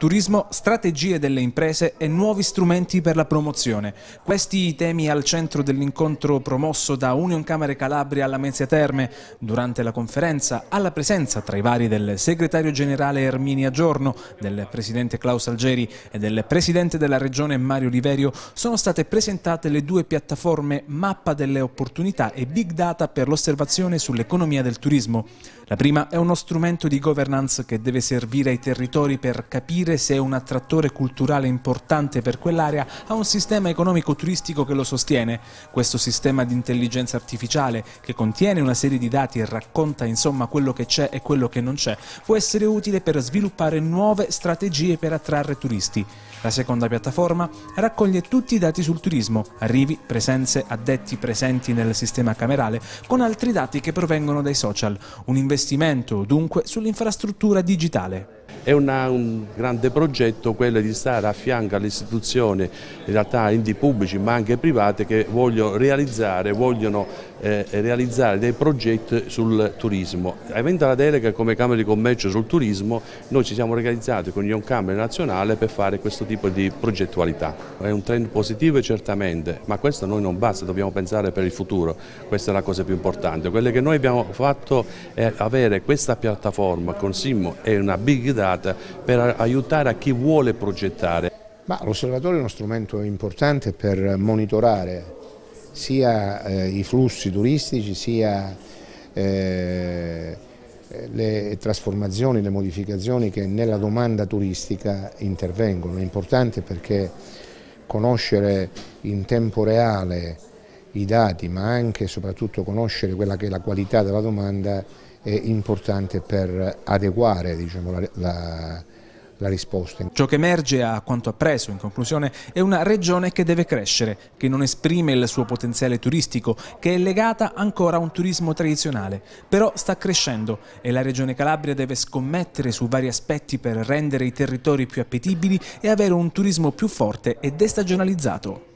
Turismo, strategie delle imprese e nuovi strumenti per la promozione. Questi i temi al centro dell'incontro promosso da Union Camere Calabria alla Menzia Terme. Durante la conferenza, alla presenza tra i vari del segretario generale Erminia Giorno, del presidente Klaus Algeri e del presidente della regione Mario Riverio, sono state presentate le due piattaforme Mappa delle opportunità e Big Data per l'osservazione sull'economia del turismo. La prima è uno strumento di governance che deve servire ai territori per capire capire se un attrattore culturale importante per quell'area ha un sistema economico-turistico che lo sostiene. Questo sistema di intelligenza artificiale, che contiene una serie di dati e racconta insomma quello che c'è e quello che non c'è, può essere utile per sviluppare nuove strategie per attrarre turisti. La seconda piattaforma raccoglie tutti i dati sul turismo, arrivi, presenze, addetti presenti nel sistema camerale, con altri dati che provengono dai social. Un investimento, dunque, sull'infrastruttura digitale. È una, un grande progetto quello di stare a fianco alle istituzioni, in realtà enti pubblici ma anche private che vogliono realizzare, vogliono, eh, realizzare dei progetti sul turismo. Avendo la delega come Camera di Commercio sul turismo, noi ci siamo organizzati con Ion Camera Nazionale per fare questo tipo di progettualità. È un trend positivo certamente, ma questo a noi non basta, dobbiamo pensare per il futuro, questa è la cosa più importante. Quello che noi abbiamo fatto è avere questa piattaforma con Simmo è una big data data per aiutare a chi vuole progettare. L'osservatorio è uno strumento importante per monitorare sia eh, i flussi turistici sia eh, le trasformazioni, le modificazioni che nella domanda turistica intervengono. È importante perché conoscere in tempo reale i dati ma anche e soprattutto conoscere quella che è la qualità della domanda è importante per adeguare diciamo, la, la la risposta. Ciò che emerge a quanto appreso in conclusione è una regione che deve crescere, che non esprime il suo potenziale turistico, che è legata ancora a un turismo tradizionale, però sta crescendo e la regione Calabria deve scommettere su vari aspetti per rendere i territori più appetibili e avere un turismo più forte e destagionalizzato.